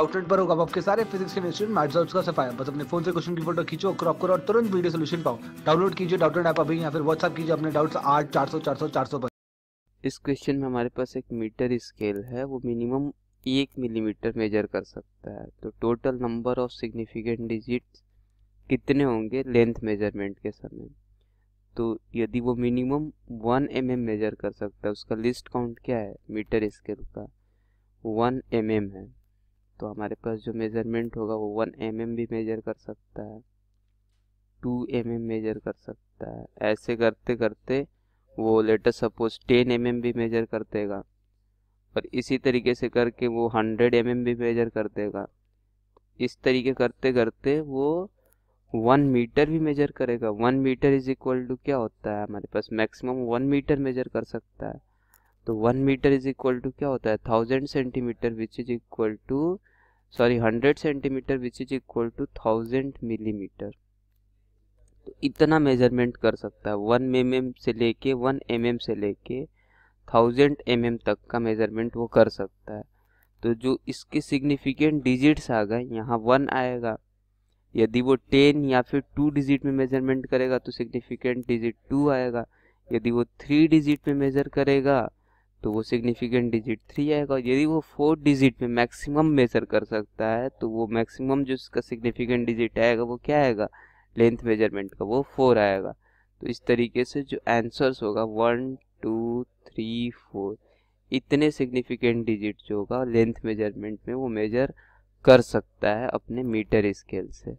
outlet पर होगा आपके सारे फिजिक्स केमिस्ट्री मैथ्स और उसका सफाया बस अपने फोन से क्वेश्चन की फोटो खींचो क्रॉप करो और तुरंत वीडियो सोल्यूशन पाओ डाउनलोड कीजिए डाउटलेट ऐप अभी या फिर व्हाट्सअप कीजिए अपने डाउट्स आठ चार सौ चार सौ चार सौ पर इस क्वेश्चन में हमारे पास एक मीटर स्केल है वो मिनिमम एक मिलीमीटर मेजर कर सकता है तो total number of significant digit कितने होंगे लेंथ मेजरमेंट के समय तो यदि वो minimum one m m measure कर सकता है उसका लिस्ट काउंट क्या है मीटर स्केल का वन एम एम है तो हमारे पास जो मेज़रमेंट होगा वो वन एम mm भी मेजर कर सकता है टू एम mm मेजर कर सकता है ऐसे करते करते वो later suppose ten m mm भी मेजर कर देगा और इसी तरीके से करके वो हंड्रेड एम mm भी मेजर कर देगा इस तरीके करते करते वो वन मीटर भी मेजर करेगा one metre is equal to क्या होता है हमारे पास मैक्सिमम वन मीटर मेजर कर सकता है तो one metre is equal to क्या होता है thousand centimetre which is equal to sorry hundred centimetre which is equal to thousand millimetre तो इतना मेजरमेंट कर सकता है वन एम mm से लेके वन एम mm से लेके थाउजेंड एम mm तक का मेजरमेंट वो कर सकता है तो जो इसके सिग्निफिकेंट डिजिट्स आ गए यहाँ वन आएगा यदि वो टेन या फिर टू डिजिट में मेजरमेंट करेगा तो सिग्निफिकेंट डिजिट टू आएगा यदि वो थ्री डिजिट में मेजर करेगा तो वो सिग्निफिकेंट डिजिट थ्री आएगा यदि वो फोर डिजिट में मैक्सिमम मेजर कर सकता है तो वो मैक्सिमम जो इसका सिग्निफिकेंट डिजिट आएगा वो क्या आएगा लेंथ मेजरमेंट का वो फोर आएगा तो इस तरीके से जो आंसर्स होगा वन टू थ्री फोर इतने सिग्निफिकेंट डिजिट जो होगा लेंथ मेजरमेंट में वो मेजर कर सकता है अपने मीटर स्केल से